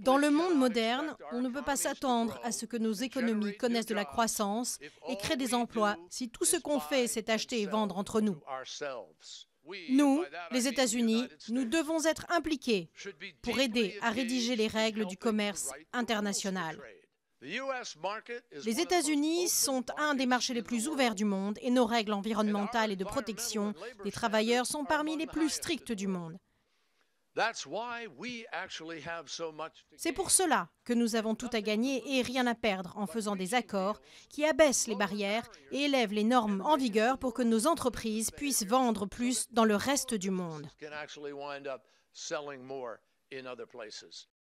Dans le monde moderne, on ne peut pas s'attendre à ce que nos économies connaissent de la croissance et créent des emplois si tout ce qu'on fait, c'est acheter et vendre entre nous. Nous, les États-Unis, nous devons être impliqués pour aider à rédiger les règles du commerce international. Les États-Unis sont un des marchés les plus ouverts du monde et nos règles environnementales et de protection des travailleurs sont parmi les plus strictes du monde. C'est pour cela que nous avons tout à gagner et rien à perdre en faisant des accords qui abaissent les barrières et élèvent les normes en vigueur pour que nos entreprises puissent vendre plus dans le reste du monde.